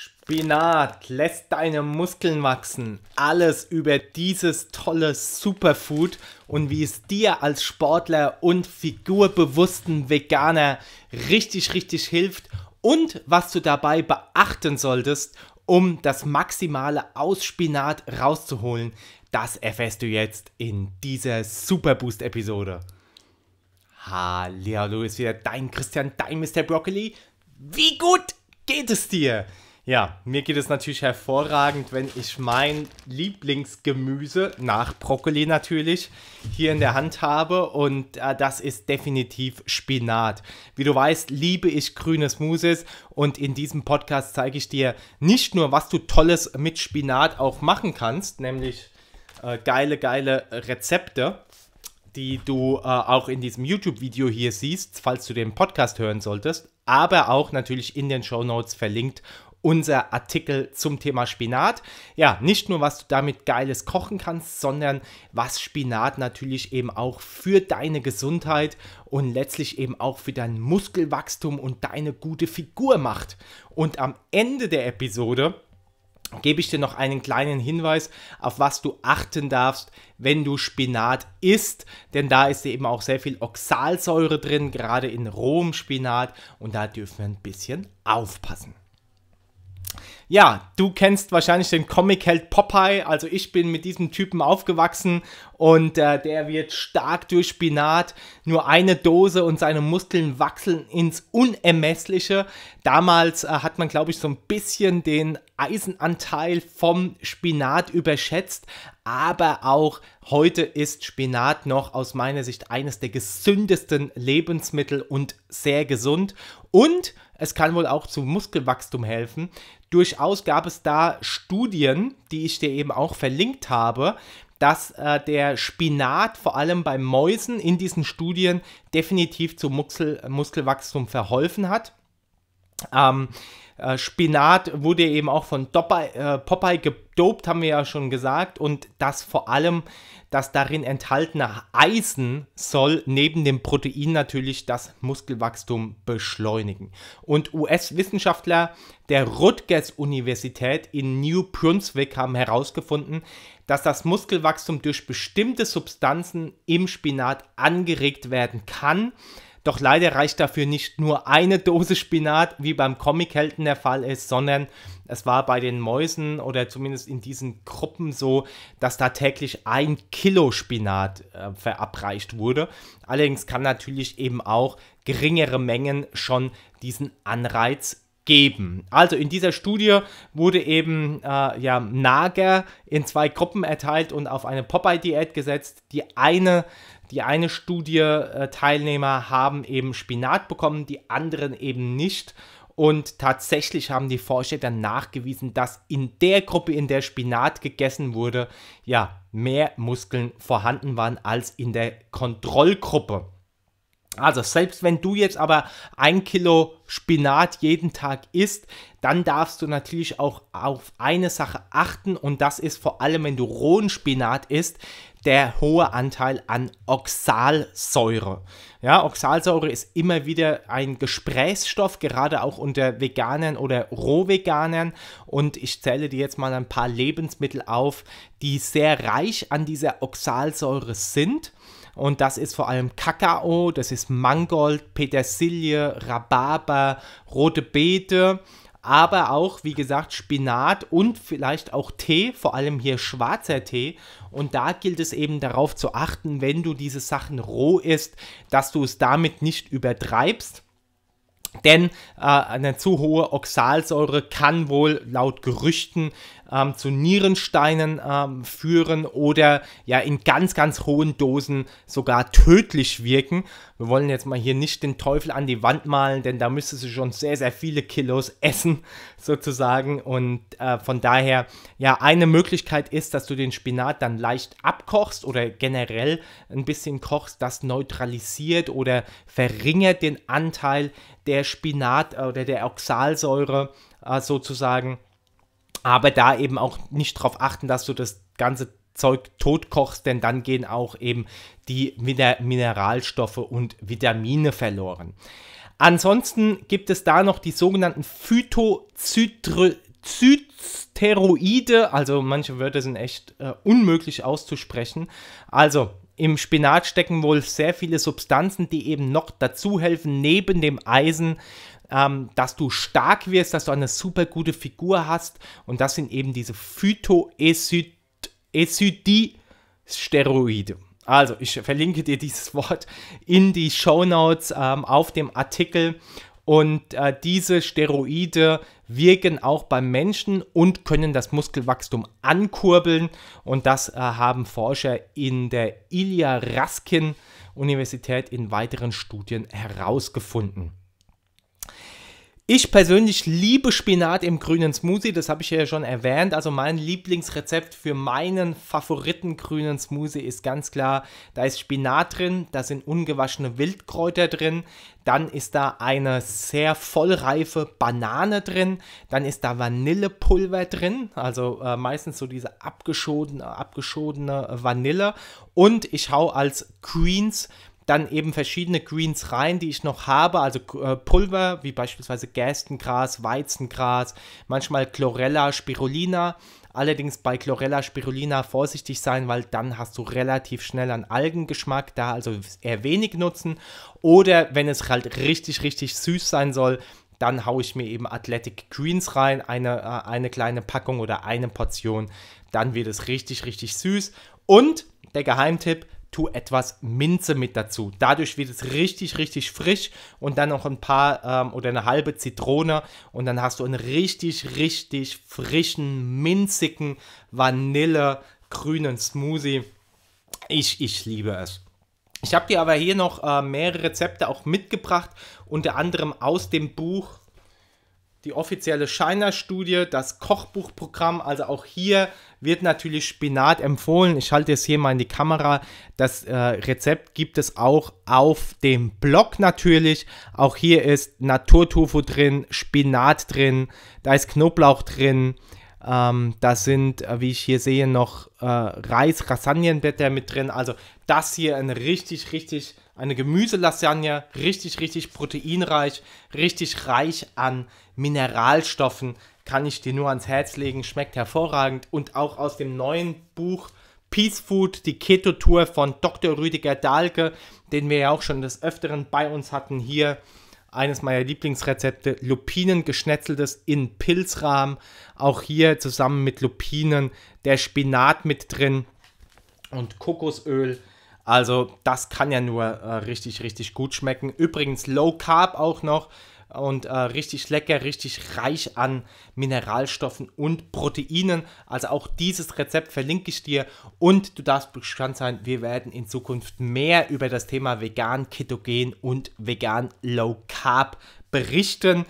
Spinat lässt deine Muskeln wachsen. Alles über dieses tolle Superfood und wie es dir als Sportler und figurbewussten Veganer richtig, richtig hilft und was du dabei beachten solltest, um das Maximale aus Spinat rauszuholen. Das erfährst du jetzt in dieser Superboost-Episode. Hallo, ist wieder dein Christian, dein Mr. Broccoli. Wie gut geht es dir? Ja, mir geht es natürlich hervorragend, wenn ich mein Lieblingsgemüse, nach Brokkoli natürlich, hier in der Hand habe. Und äh, das ist definitiv Spinat. Wie du weißt, liebe ich grüne Smoothies. Und in diesem Podcast zeige ich dir nicht nur, was du tolles mit Spinat auch machen kannst, nämlich äh, geile, geile Rezepte die du äh, auch in diesem YouTube-Video hier siehst, falls du den Podcast hören solltest, aber auch natürlich in den Show Notes verlinkt unser Artikel zum Thema Spinat. Ja, nicht nur, was du damit Geiles kochen kannst, sondern was Spinat natürlich eben auch für deine Gesundheit und letztlich eben auch für dein Muskelwachstum und deine gute Figur macht. Und am Ende der Episode gebe ich dir noch einen kleinen Hinweis, auf was du achten darfst, wenn du Spinat isst, denn da ist eben auch sehr viel Oxalsäure drin, gerade in rohem Spinat und da dürfen wir ein bisschen aufpassen. Ja, du kennst wahrscheinlich den Comic-Held Popeye. Also ich bin mit diesem Typen aufgewachsen und äh, der wird stark durch Spinat. Nur eine Dose und seine Muskeln wachsen ins Unermessliche. Damals äh, hat man, glaube ich, so ein bisschen den Eisenanteil vom Spinat überschätzt. Aber auch heute ist Spinat noch aus meiner Sicht eines der gesündesten Lebensmittel und sehr gesund. Und es kann wohl auch zu Muskelwachstum helfen durchaus gab es da Studien, die ich dir eben auch verlinkt habe, dass äh, der Spinat vor allem bei Mäusen in diesen Studien definitiv zu Muxel, äh, Muskelwachstum verholfen hat. Ähm, äh, Spinat wurde eben auch von Dopei, äh, Popeye gedopt, haben wir ja schon gesagt, und das vor allem das darin enthaltene Eisen soll neben dem Protein natürlich das Muskelwachstum beschleunigen. Und US-Wissenschaftler der Rutgers-Universität in New Brunswick haben herausgefunden, dass das Muskelwachstum durch bestimmte Substanzen im Spinat angeregt werden kann. Doch leider reicht dafür nicht nur eine Dose Spinat, wie beim Comic-Helden der Fall ist, sondern es war bei den Mäusen oder zumindest in diesen Gruppen so, dass da täglich ein Kilo Spinat äh, verabreicht wurde. Allerdings kann natürlich eben auch geringere Mengen schon diesen Anreiz geben. Also in dieser Studie wurde eben äh, ja, Nager in zwei Gruppen erteilt und auf eine Popeye-Diät gesetzt. Die eine, die eine Studie-Teilnehmer äh, haben eben Spinat bekommen, die anderen eben nicht. Und tatsächlich haben die Forscher dann nachgewiesen, dass in der Gruppe, in der Spinat gegessen wurde, ja, mehr Muskeln vorhanden waren als in der Kontrollgruppe. Also selbst wenn du jetzt aber ein Kilo Spinat jeden Tag isst, dann darfst du natürlich auch auf eine Sache achten und das ist vor allem, wenn du rohen Spinat isst, der hohe Anteil an Oxalsäure. Ja, Oxalsäure ist immer wieder ein Gesprächsstoff, gerade auch unter Veganern oder Rohveganern. Und ich zähle dir jetzt mal ein paar Lebensmittel auf, die sehr reich an dieser Oxalsäure sind. Und das ist vor allem Kakao, das ist Mangold, Petersilie, Rhabarber, rote Beete, aber auch, wie gesagt, Spinat und vielleicht auch Tee, vor allem hier schwarzer Tee. Und da gilt es eben darauf zu achten, wenn du diese Sachen roh isst, dass du es damit nicht übertreibst. Denn äh, eine zu hohe Oxalsäure kann wohl laut Gerüchten ähm, zu Nierensteinen ähm, führen oder ja in ganz, ganz hohen Dosen sogar tödlich wirken. Wir wollen jetzt mal hier nicht den Teufel an die Wand malen, denn da müsste sie schon sehr, sehr viele Kilos essen sozusagen. Und äh, von daher, ja, eine Möglichkeit ist, dass du den Spinat dann leicht abkochst oder generell ein bisschen kochst, das neutralisiert oder verringert den Anteil der Spinat äh, oder der Oxalsäure äh, sozusagen aber da eben auch nicht darauf achten, dass du das ganze Zeug tot kochst, denn dann gehen auch eben die Mineralstoffe und Vitamine verloren. Ansonsten gibt es da noch die sogenannten Phytozysteroide, also manche Wörter sind echt äh, unmöglich auszusprechen. Also im Spinat stecken wohl sehr viele Substanzen, die eben noch dazu helfen, neben dem Eisen ähm, dass du stark wirst, dass du eine super gute Figur hast. Und das sind eben diese Phytoesidysteroide. Also, ich verlinke dir dieses Wort in die Show Notes ähm, auf dem Artikel. Und äh, diese Steroide wirken auch beim Menschen und können das Muskelwachstum ankurbeln. Und das äh, haben Forscher in der Ilya Raskin Universität in weiteren Studien herausgefunden. Ich persönlich liebe Spinat im grünen Smoothie, das habe ich ja schon erwähnt. Also mein Lieblingsrezept für meinen Favoriten grünen Smoothie ist ganz klar, da ist Spinat drin, da sind ungewaschene Wildkräuter drin, dann ist da eine sehr vollreife Banane drin, dann ist da Vanillepulver drin, also äh, meistens so diese abgeschodene, abgeschodene Vanille und ich hau als Queens dann eben verschiedene Greens rein, die ich noch habe, also äh, Pulver, wie beispielsweise Gerstengras, Weizengras, manchmal Chlorella, Spirulina. Allerdings bei Chlorella Spirulina vorsichtig sein, weil dann hast du relativ schnell einen Algengeschmack, da also eher wenig nutzen. Oder wenn es halt richtig, richtig süß sein soll, dann haue ich mir eben Athletic Greens rein, eine, äh, eine kleine Packung oder eine Portion. Dann wird es richtig, richtig süß. Und der Geheimtipp, tu etwas Minze mit dazu. Dadurch wird es richtig, richtig frisch und dann noch ein paar ähm, oder eine halbe Zitrone und dann hast du einen richtig, richtig frischen, minzigen Vanille grünen Smoothie. Ich, ich liebe es. Ich habe dir aber hier noch äh, mehrere Rezepte auch mitgebracht, unter anderem aus dem Buch die offizielle Scheiner-Studie, das Kochbuchprogramm, also auch hier wird natürlich Spinat empfohlen. Ich halte es hier mal in die Kamera. Das äh, Rezept gibt es auch auf dem Blog natürlich. Auch hier ist Naturtofu drin, Spinat drin, da ist Knoblauch drin. Ähm, da sind, äh, wie ich hier sehe, noch äh, Reis, Lasagnenblätter mit drin. Also das hier eine richtig, richtig, eine Gemüselasagne, richtig, richtig proteinreich, richtig reich an Mineralstoffen kann ich dir nur ans Herz legen, schmeckt hervorragend und auch aus dem neuen Buch Peace Food, die Keto-Tour von Dr. Rüdiger Dahlke, den wir ja auch schon des Öfteren bei uns hatten hier. Eines meiner Lieblingsrezepte, Lupinen geschnetzeltes in Pilzrahmen. Auch hier zusammen mit Lupinen, der Spinat mit drin und Kokosöl. Also das kann ja nur äh, richtig, richtig gut schmecken. Übrigens Low Carb auch noch und äh, richtig lecker, richtig reich an Mineralstoffen und Proteinen. Also auch dieses Rezept verlinke ich dir und du darfst gespannt sein, wir werden in Zukunft mehr über das Thema vegan, ketogen und vegan low carb berichten.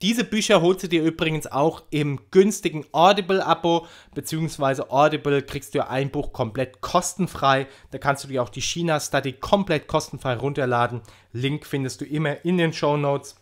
Diese Bücher holst du dir übrigens auch im günstigen Audible-Abo, beziehungsweise Audible kriegst du ein Buch komplett kostenfrei. Da kannst du dir auch die China-Study komplett kostenfrei runterladen. Link findest du immer in den Show Notes.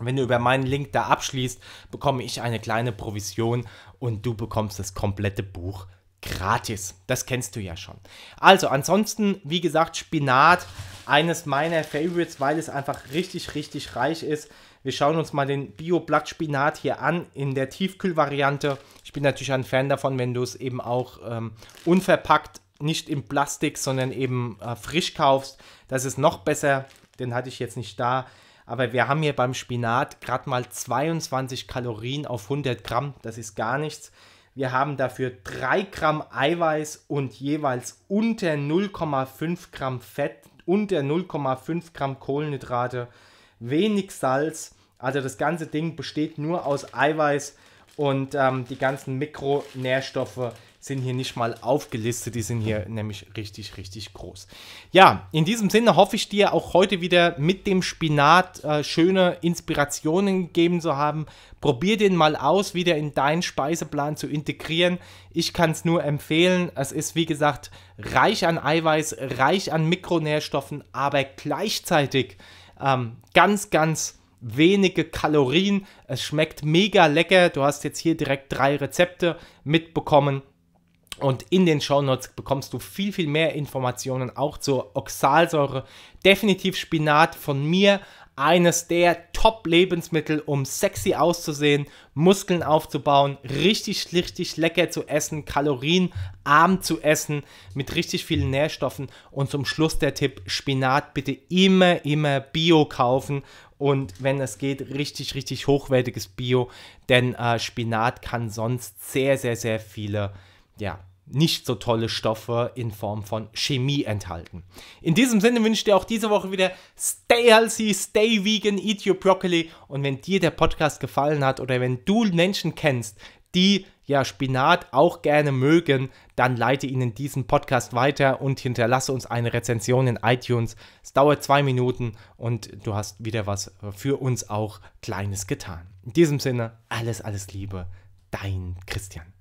Wenn du über meinen Link da abschließt, bekomme ich eine kleine Provision und du bekommst das komplette Buch gratis. Das kennst du ja schon. Also ansonsten, wie gesagt, Spinat, eines meiner Favorites, weil es einfach richtig, richtig reich ist. Wir schauen uns mal den Bio-Blattspinat hier an in der Tiefkühlvariante. Ich bin natürlich ein Fan davon, wenn du es eben auch ähm, unverpackt, nicht im Plastik, sondern eben äh, frisch kaufst. Das ist noch besser. Den hatte ich jetzt nicht da. Aber wir haben hier beim Spinat gerade mal 22 Kalorien auf 100 Gramm. Das ist gar nichts. Wir haben dafür 3 Gramm Eiweiß und jeweils unter 0,5 Gramm Fett, unter 0,5 Gramm Kohlenhydrate, wenig Salz. Also das ganze Ding besteht nur aus Eiweiß und ähm, die ganzen Mikronährstoffe, sind hier nicht mal aufgelistet, die sind hier nämlich richtig, richtig groß. Ja, in diesem Sinne hoffe ich dir auch heute wieder mit dem Spinat äh, schöne Inspirationen gegeben zu haben. Probier den mal aus, wieder in deinen Speiseplan zu integrieren. Ich kann es nur empfehlen. Es ist, wie gesagt, reich an Eiweiß, reich an Mikronährstoffen, aber gleichzeitig ähm, ganz, ganz wenige Kalorien. Es schmeckt mega lecker. Du hast jetzt hier direkt drei Rezepte mitbekommen. Und in den Shownotes bekommst du viel, viel mehr Informationen auch zur Oxalsäure. Definitiv Spinat von mir. Eines der Top-Lebensmittel, um sexy auszusehen, Muskeln aufzubauen, richtig, richtig lecker zu essen, kalorienarm zu essen, mit richtig vielen Nährstoffen. Und zum Schluss der Tipp, Spinat bitte immer, immer Bio kaufen und wenn es geht, richtig, richtig hochwertiges Bio, denn äh, Spinat kann sonst sehr, sehr, sehr viele ja, nicht so tolle Stoffe in Form von Chemie enthalten. In diesem Sinne wünsche ich dir auch diese Woche wieder Stay healthy, stay vegan, eat your broccoli und wenn dir der Podcast gefallen hat oder wenn du Menschen kennst, die ja Spinat auch gerne mögen, dann leite ihnen diesen Podcast weiter und hinterlasse uns eine Rezension in iTunes. Es dauert zwei Minuten und du hast wieder was für uns auch Kleines getan. In diesem Sinne, alles, alles Liebe, dein Christian.